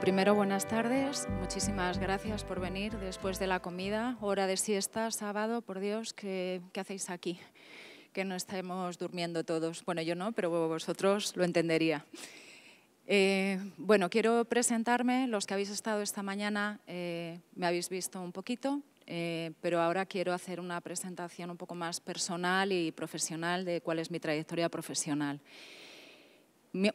primero, buenas tardes. Muchísimas gracias por venir después de la comida, hora de siesta, sábado, por Dios, ¿qué, hacéis aquí? Que no estemos durmiendo todos. Bueno, yo no, pero vosotros lo entendería. Eh, bueno, quiero presentarme. Los que habéis estado esta mañana eh, me habéis visto un poquito, eh, pero ahora quiero hacer una presentación un poco más personal y profesional de cuál es mi trayectoria profesional.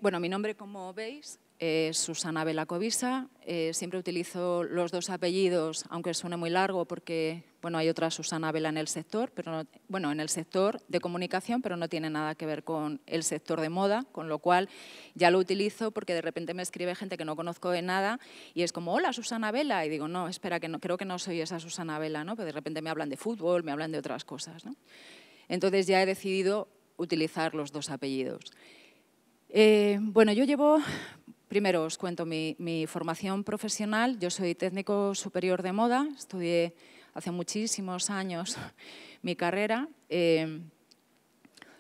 bueno, mi nombre, como veis, eh, Susana Vela Covisa. Eh, siempre utilizo los dos apellidos, aunque suene muy largo, porque bueno, hay otra Susana Vela en el sector, pero bueno, en el sector de comunicación, pero no tiene nada que ver con el sector de moda, con lo cual ya lo utilizo porque de repente me escribe gente que no conozco de nada y es como, hola Susana Vela, y digo, no, espera, que no, creo que no soy esa Susana Vela, ¿no? Pero de repente me hablan de fútbol, me hablan de otras cosas, Entonces ya he decidido utilizar los dos apellidos. Eh, bueno, yo llevo Primero os cuento mi, formación profesional. Yo soy técnico superior de moda, estudié hace muchísimos años mi carrera. Em,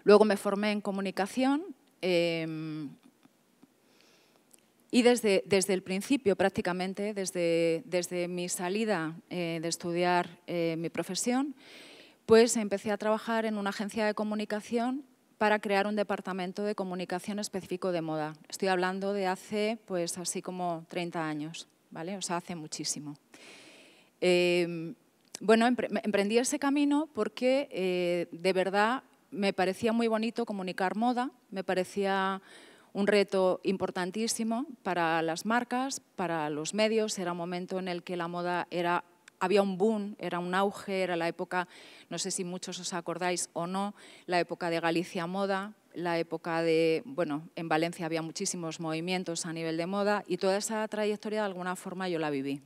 luego me formé en comunicación em, y desde, el principio prácticamente, desde, mi salida eh, de estudiar eh, mi profesión, pues empecé a trabajar en una agencia de comunicación para crear un departamento de comunicación específico de moda. Estoy hablando de hace, pues, así como 30 años, ¿vale? O sea, hace muchísimo. Em, bueno, emprendí ese camino porque eh, de verdad me parecía muy bonito comunicar moda, me parecía un reto importantísimo para las marcas, para los medios, era un momento en el que la moda era había un boom, era un auge, era la época, no sé si muchos os acordáis o no, la época de Galicia Moda, la época de, bueno, en Valencia había muchísimos movimientos a nivel de moda y toda esa trayectoria de alguna forma yo la viví.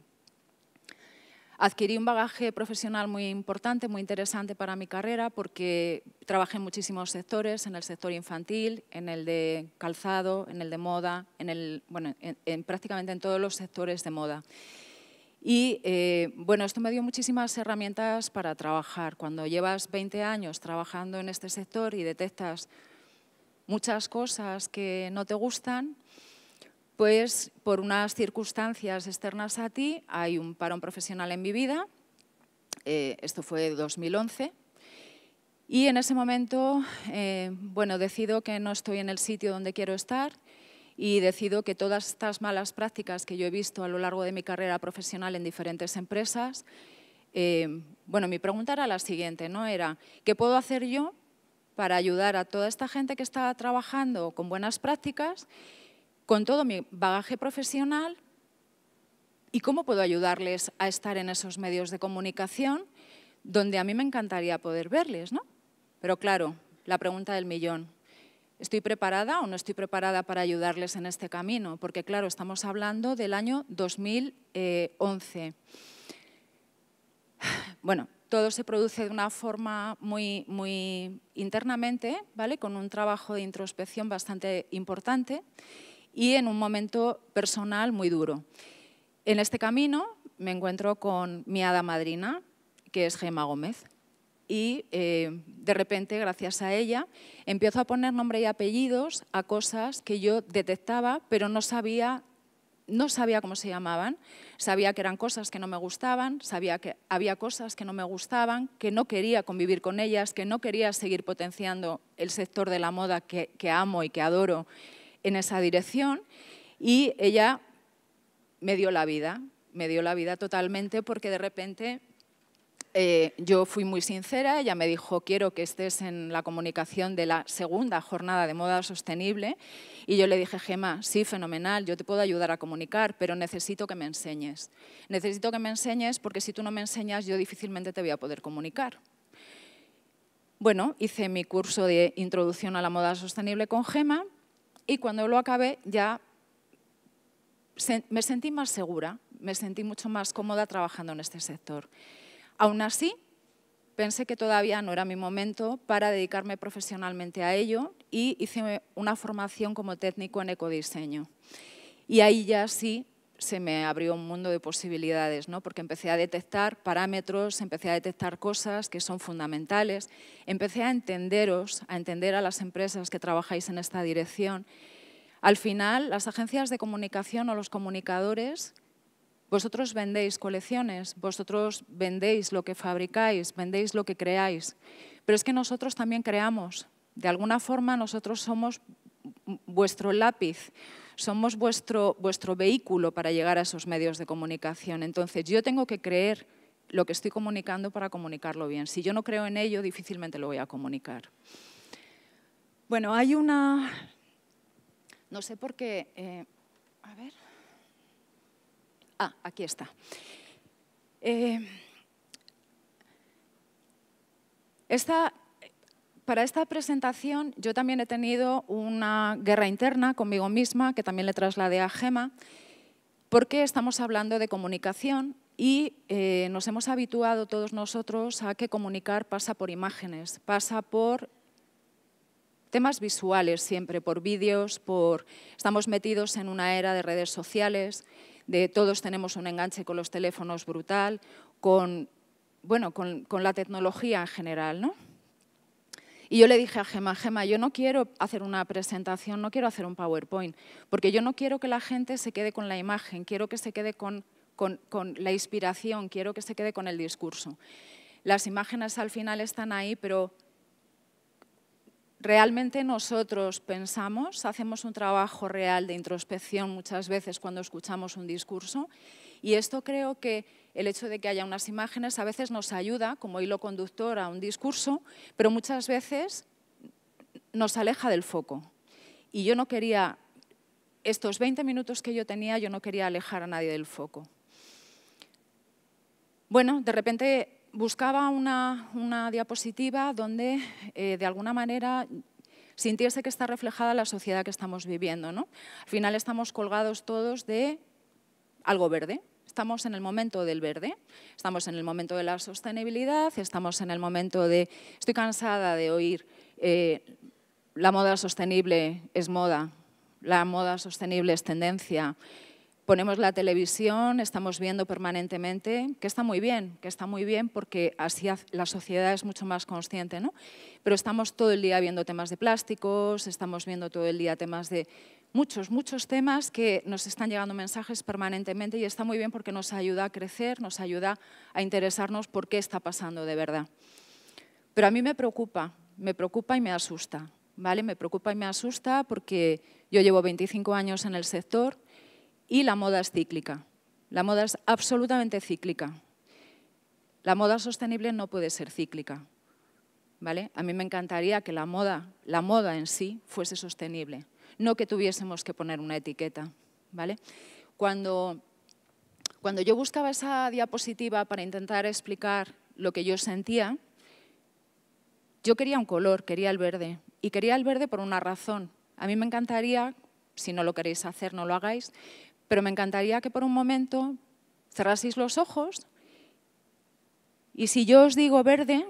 Adquirí un bagaje profesional muy importante, muy interesante para mi carrera porque trabajé en muchísimos sectores, en el sector infantil, en el de calzado, en el de moda, en bueno, prácticamente en todos los sectores de moda. Y eh, bueno, esto me dio muchísimas herramientas para trabajar. Cuando llevas 20 años trabajando en este sector y detectas muchas cosas que no te gustan, pues por unas circunstancias externas a ti hay un parón profesional en mi vida. Eh, esto fue 2011. Y en ese momento, eh, bueno, decido que no estoy en el sitio donde quiero estar y decido que todas estas malas prácticas que yo he visto a lo largo de mi carrera profesional en diferentes empresas, eh, bueno, mi pregunta era la siguiente, ¿no? Era, ¿qué puedo hacer yo para ayudar a toda esta gente que está trabajando con buenas prácticas, con todo mi bagaje profesional, ¿Y cómo puedo ayudarles a estar en esos medios de comunicación donde a mí me encantaría poder verles? ¿no? Pero claro, la pregunta del millón, ¿Estoy preparada o no estoy preparada para ayudarles en este camino? Porque claro, estamos hablando del año 2011. Eh, bueno, todo se produce de una forma muy, internamente, ¿vale? con un trabajo de introspección bastante importante y en un momento personal muy duro. En este camino me encuentro con mi hada madrina, que es Gemma Gómez y eh, de repente, gracias a ella, empiezo a poner nombre y apellidos a cosas que yo detectaba, pero no sabía, no sabía cómo se llamaban. Sabía que eran cosas que no me gustaban, sabía que había cosas que no me gustaban, que no quería convivir con ellas, que no quería seguir potenciando el sector de la moda que amo y que adoro en esa dirección. Y ella me dio la vida, me dio la vida totalmente porque de repente eh, yo fui muy sincera, ella me dijo, quiero que estés en la comunicación de la segunda jornada de moda sostenible. Y yo le dije, Gema, sí, fenomenal, yo te puedo ayudar a comunicar, pero necesito que me enseñes. Necesito que me enseñes porque si tú no me enseñas, yo difícilmente te voy a poder comunicar. Bueno, hice mi curso de introducción a la moda sostenible con Gema y cuando lo acabé ya me sentí más segura, me sentí mucho más cómoda trabajando en este sector. Aún así, pensé que todavía no era mi momento para dedicarme profesionalmente a ello y hice una formación como técnico en ecodiseño. Y ahí ya sí se me abrió un mundo de posibilidades, ¿no? porque empecé a detectar parámetros, empecé a detectar cosas que son fundamentales, empecé a entenderos, a entender a las empresas que trabajáis en esta dirección. Al final, las agencias de comunicación o los comunicadores vosotros vendéis colecciones, vosotros vendéis lo que fabricáis, vendéis lo que creáis, pero es que nosotros también creamos. De alguna forma nosotros somos vuestro lápiz, somos vuestro, vehículo para llegar a esos medios de comunicación. Entonces yo tengo que creer lo que estoy comunicando para comunicarlo bien. Si yo no creo en ello, difícilmente lo voy a comunicar. Bueno, hay una... No sé por qué... Eh, a ver... Ah, aquí está. Eh, para esta presentación yo también he tenido una guerra interna conmigo misma, que también le trasladé a Gema, porque estamos hablando de comunicación y eh, nos hemos habituado todos nosotros a que comunicar pasa por imágenes, pasa por temas visuales siempre, por vídeos, por estamos metidos en una era de redes sociales, de todos tenemos un enganche con los teléfonos brutal, con, bueno, con, la tecnología en general, ¿no? Y yo le dije a Gema, Gema, yo no quiero hacer una presentación, no quiero hacer un PowerPoint, porque yo no quiero que la gente se quede con la imagen, quiero que se quede con la inspiración, quiero que se quede con el discurso. Las imágenes al final están ahí, pero realmente nosotros pensamos, hacemos un trabajo real de introspección muchas veces cuando escuchamos un discurso y esto creo que el hecho de que haya unas imágenes a veces nos ayuda como hilo conductor a un discurso, pero muchas veces nos aleja del foco. Y yo no quería, estos 20 minutos que yo tenía, yo no quería alejar a nadie del foco. Bueno, de repente buscaba una, una diapositiva donde, eh, de alguna manera, sintiese que está reflejada la sociedad que estamos viviendo. ¿no? Al final estamos colgados todos de algo verde. Estamos en el momento del verde, estamos en el momento de la sostenibilidad, estamos en el momento de... Estoy cansada de oír eh, la moda sostenible es moda, la moda sostenible es tendencia, ponemos la televisión, estamos viendo permanentemente, que está muy bien, que está muy bien porque así la sociedad es mucho más consciente, ¿no? Pero estamos todo el día viendo temas de plásticos, estamos viendo todo el día temas de muchos, muchos temas que nos están llegando mensajes permanentemente y está muy bien porque nos ayuda a crecer, nos ayuda a interesarnos por qué está pasando de verdad. Pero a mí me preocupa, me preocupa y me asusta, ¿vale? Me preocupa y me asusta porque yo llevo 25 años en el sector, y la moda es cíclica. La moda es absolutamente cíclica. La moda sostenible no puede ser cíclica. ¿Vale? A mí me encantaría que la moda, la moda en sí fuese sostenible, no que tuviésemos que poner una etiqueta, ¿vale? Cuando, cuando yo buscaba esa diapositiva para intentar explicar lo que yo sentía, yo quería un color, quería el verde, y quería el verde por una razón. A mí me encantaría, si no lo queréis hacer, no lo hagáis, pero me encantaría que por un momento cerraseis los ojos y si yo os digo verde,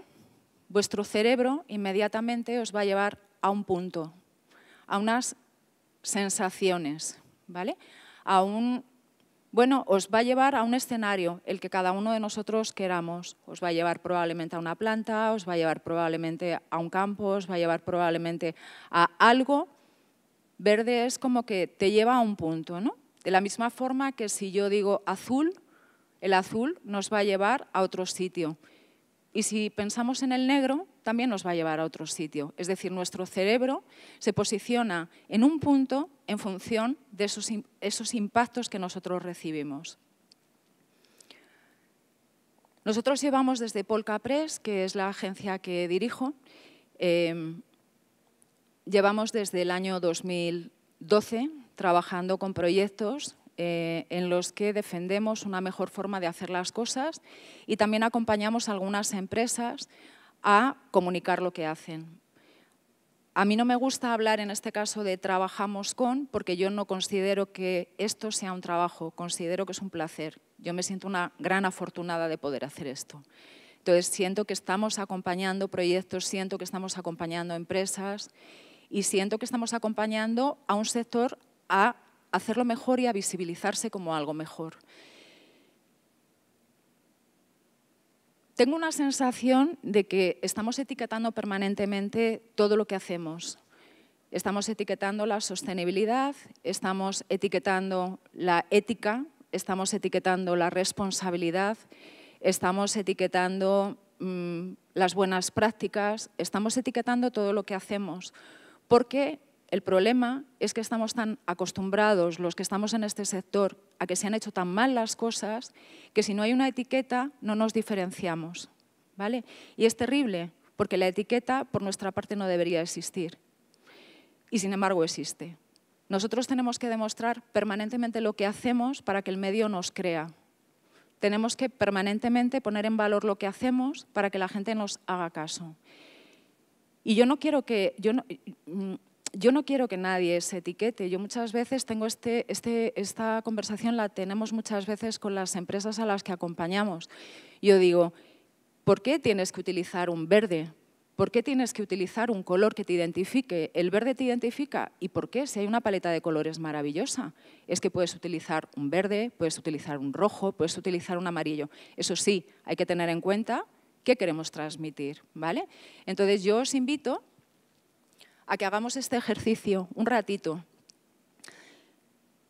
vuestro cerebro inmediatamente os va a llevar a un punto, a unas sensaciones, ¿vale? A un, bueno, os va a llevar a un escenario, el que cada uno de nosotros queramos. Os va a llevar probablemente a una planta, os va a llevar probablemente a un campo, os va a llevar probablemente a algo. Verde es como que te lleva a un punto, ¿no? De la misma forma que si yo digo azul, el azul nos va a llevar a otro sitio. Y si pensamos en el negro, también nos va a llevar a otro sitio. Es decir, nuestro cerebro se posiciona en un punto en función de esos, impactos que nosotros recibimos. Nosotros llevamos desde Polka Press, que es la agencia que dirijo, em, llevamos desde el año 2012 trabajando con proyectos eh, en los que defendemos una mejor forma de hacer las cosas y también acompañamos a algunas empresas a comunicar lo que hacen. A mí no me gusta hablar en este caso de trabajamos con, porque yo no considero que esto sea un trabajo, considero que es un placer. Yo me siento una gran afortunada de poder hacer esto. Entonces siento que estamos acompañando proyectos, siento que estamos acompañando empresas y siento que estamos acompañando a un sector a hacerlo mejor y a visibilizarse como algo mejor. Tengo una sensación de que estamos etiquetando permanentemente todo lo que hacemos. Estamos etiquetando la sostenibilidad, estamos etiquetando la ética, estamos etiquetando la responsabilidad, estamos etiquetando mm, las buenas prácticas, estamos etiquetando todo lo que hacemos, porque el problema es que estamos tan acostumbrados, los que estamos en este sector, a que se han hecho tan mal las cosas, que si no hay una etiqueta no nos diferenciamos. ¿vale? Y es terrible, porque la etiqueta por nuestra parte no debería existir. Y sin embargo existe. Nosotros tenemos que demostrar permanentemente lo que hacemos para que el medio nos crea. Tenemos que permanentemente poner en valor lo que hacemos para que la gente nos haga caso. Y yo no quiero que, yo no, yo no quiero que nadie se etiquete. Yo muchas veces tengo este, este, esta conversación, la tenemos muchas veces con las empresas a las que acompañamos. Yo digo, ¿por qué tienes que utilizar un verde? ¿Por qué tienes que utilizar un color que te identifique? El verde te identifica. ¿Y por qué? Si hay una paleta de colores maravillosa. Es que puedes utilizar un verde, puedes utilizar un rojo, puedes utilizar un amarillo. Eso sí, hay que tener en cuenta qué queremos transmitir, ¿vale? Entonces yo os invito a que hagamos este ejercicio un ratito.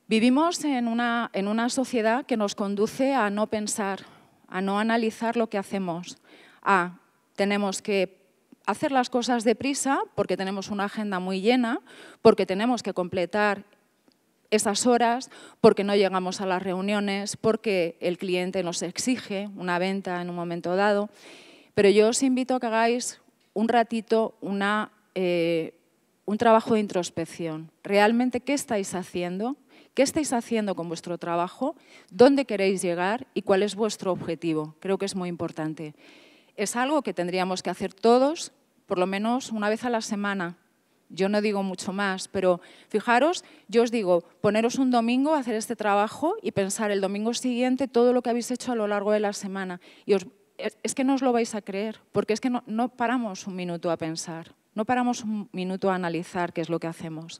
Vivimos en una, sociedad que nos conduce a no pensar, a no analizar lo que hacemos, a tenemos que hacer las cosas deprisa porque tenemos una agenda muy llena, porque tenemos que completar esas horas, porque no llegamos a las reuniones, porque el cliente nos exige una venta en un momento dado. Pero yo os invito a que hagáis un ratito una, eh, un trabajo de introspección. Realmente, ¿qué estáis haciendo? ¿Qué estáis haciendo con vuestro trabajo? ¿Dónde queréis llegar? ¿Y cuál es vuestro objetivo? Creo que es muy importante. Es algo que tendríamos que hacer todos, por lo menos una vez a la semana. Yo no digo mucho más, pero fijaros, yo os digo, poneros un domingo a hacer este trabajo y pensar el domingo siguiente todo lo que habéis hecho a lo largo de la semana. Y es que no os lo vais a creer, porque es que no paramos un minuto a pensar. No paramos un minuto a analizar qué es lo que hacemos.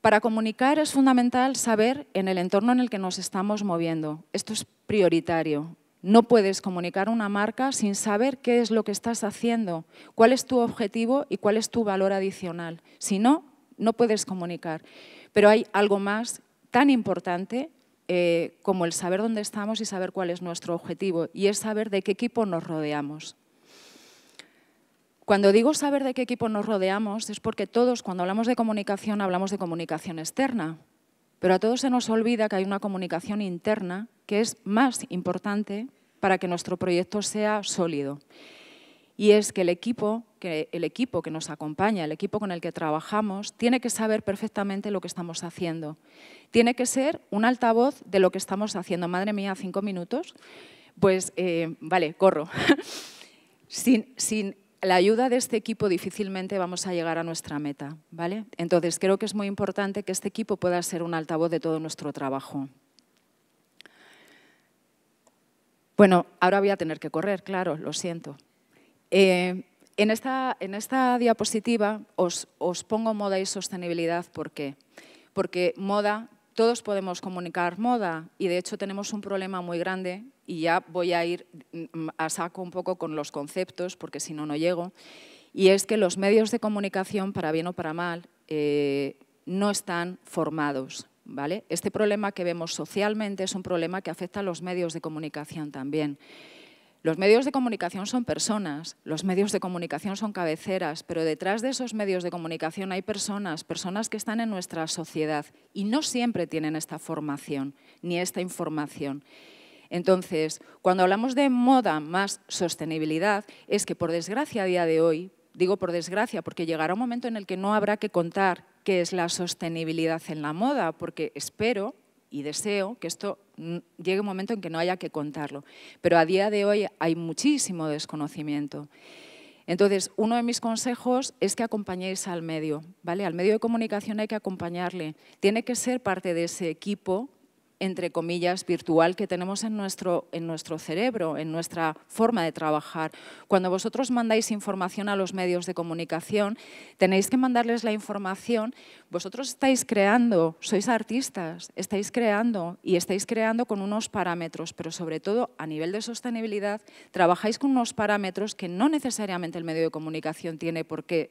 Para comunicar es fundamental saber en el entorno en el que nos estamos moviendo. Esto es prioritario. No puedes comunicar una marca sin saber qué es lo que estás haciendo, cuál es tu objetivo y cuál es tu valor adicional. Si no, no puedes comunicar. Pero hay algo más tan importante eh, como el saber dónde estamos y saber cuál es nuestro objetivo, y es saber de qué equipo nos rodeamos. Cuando digo saber de qué equipo nos rodeamos es porque todos cuando hablamos de comunicación hablamos de comunicación externa, pero a todos se nos olvida que hay una comunicación interna que es más importante para que nuestro proyecto sea sólido. Y es que el equipo que, el equipo que nos acompaña, el equipo con el que trabajamos, tiene que saber perfectamente lo que estamos haciendo. Tiene que ser un altavoz de lo que estamos haciendo. Madre mía, cinco minutos. Pues eh, vale, corro. sin, sin la ayuda de este equipo difícilmente vamos a llegar a nuestra meta, ¿vale? Entonces, creo que es muy importante que este equipo pueda ser un altavoz de todo nuestro trabajo. Bueno, ahora voy a tener que correr, claro, lo siento. Eh, en, esta, en, esta, diapositiva os, os pongo moda y sostenibilidad, ¿por qué? Porque moda todos podemos comunicar moda y de hecho tenemos un problema muy grande y ya voy a ir mm, a saco un poco con los conceptos porque si no, no llego. Y es que los medios de comunicación, para bien o para mal, eh, no están formados. ¿vale? Este problema que vemos socialmente es un problema que afecta a los medios de comunicación también. Los medios de comunicación son personas, los medios de comunicación son cabeceras, pero detrás de esos medios de comunicación hay personas, personas que están en nuestra sociedad y no siempre tienen esta formación ni esta información. Entonces, cuando hablamos de moda más sostenibilidad, es que por desgracia a día de hoy, digo por desgracia porque llegará un momento en el que no habrá que contar qué es la sostenibilidad en la moda, porque espero y deseo que esto llegue un momento en que no haya que contarlo. Pero a día de hoy hay muchísimo desconocimiento. Entonces, uno de mis consejos es que acompañéis al medio, ¿vale? Al medio de comunicación hay que acompañarle. Tiene que ser parte de ese equipo entre comillas, virtual que tenemos en nuestro, en nuestro cerebro, en nuestra forma de trabajar. Cuando vosotros mandáis información a los medios de comunicación, tenéis que mandarles la información, vosotros estáis creando, sois artistas, estáis creando y estáis creando con unos parámetros, pero sobre todo a nivel de sostenibilidad, trabajáis con unos parámetros que no necesariamente el medio de comunicación tiene por qué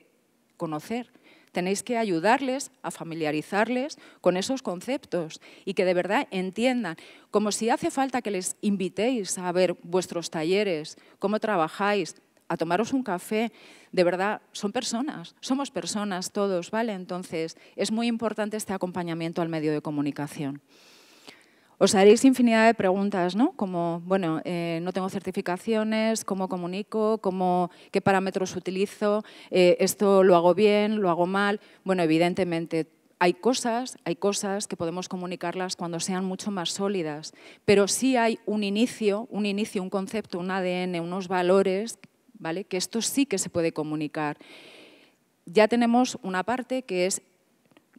conocer tenéis que ayudarles a familiarizarles con esos conceptos y que de verdad entiendan, como si hace falta que les invitéis a ver vuestros talleres, cómo trabajáis, a tomaros un café, de verdad, son personas, somos personas todos, ¿vale? Entonces, es muy importante este acompañamiento al medio de comunicación os haréis infinidad de preguntas, ¿no? Como, bueno, eh, no tengo certificaciones, cómo comunico, qué parámetros utilizo, eh, esto lo hago bien, lo hago mal. Bueno, evidentemente hay cosas, hay cosas que podemos comunicarlas cuando sean mucho más sólidas, pero sí hay un inicio, un inicio, un concepto, un ADN, unos valores, ¿vale? Que esto sí que se puede comunicar. Ya tenemos una parte que es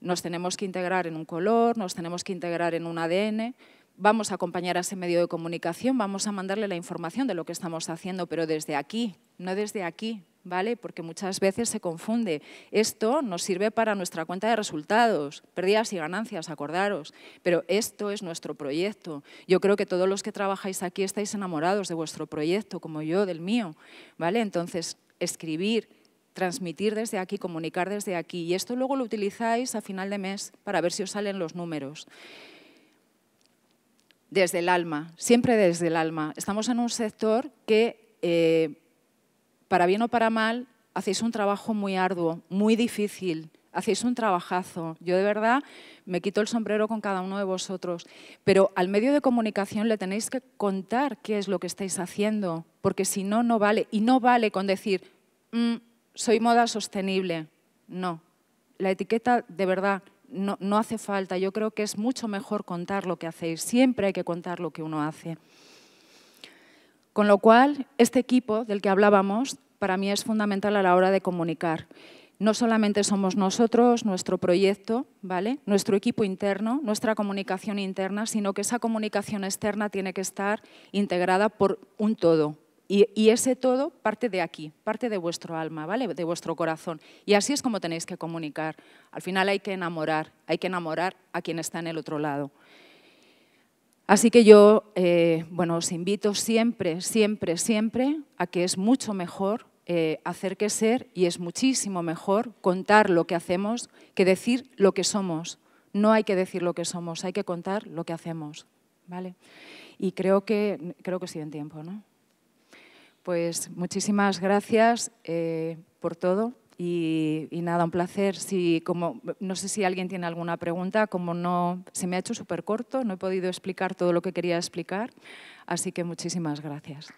nos tenemos que integrar en un color, nos tenemos que integrar en un ADN, vamos a acompañar a ese medio de comunicación, vamos a mandarle la información de lo que estamos haciendo, pero desde aquí, no desde aquí, ¿vale? Porque muchas veces se confunde. Esto nos sirve para nuestra cuenta de resultados, pérdidas y ganancias, acordaros, pero esto es nuestro proyecto. Yo creo que todos los que trabajáis aquí estáis enamorados de vuestro proyecto, como yo del mío, ¿vale? Entonces, escribir, transmitir desde aquí, comunicar desde aquí. Y esto luego lo utilizáis a final de mes para ver si os salen los números. Desde el alma, siempre desde el alma. Estamos en un sector que, eh, para bien o para mal, hacéis un trabajo muy arduo, muy difícil, hacéis un trabajazo. Yo de verdad me quito el sombrero con cada uno de vosotros, pero al medio de comunicación le tenéis que contar qué es lo que estáis haciendo, porque si no, no vale. Y no vale con decir, mm, soy moda sostenible. No, la etiqueta de verdad no, hace falta. Yo creo que es mucho mejor contar lo que hacéis. Siempre hay que contar lo que uno hace. Con lo cual, este equipo del que hablábamos para mí es fundamental a la hora de comunicar. No solamente somos nosotros, nuestro proyecto, ¿vale? nuestro equipo interno, nuestra comunicación interna, sino que esa comunicación externa tiene que estar integrada por un todo, y, ese todo parte de aquí, parte de vuestro alma, ¿vale? De vuestro corazón. Y así es como tenéis que comunicar. Al final hay que enamorar, hay que enamorar a quien está en el otro lado. Así que yo, eh, bueno, os invito siempre, siempre, siempre a que es mucho mejor eh, hacer que ser y es muchísimo mejor contar lo que hacemos que decir lo que somos. No hay que decir lo que somos, hay que contar lo que hacemos, ¿vale? Y creo que, creo que en tiempo, ¿no? Pues muchísimas gracias eh, por todo y, nada, un placer. Si, como, no sé si alguien tiene alguna pregunta, como no se me ha hecho súper corto, no he podido explicar todo lo que quería explicar, así que muchísimas gracias.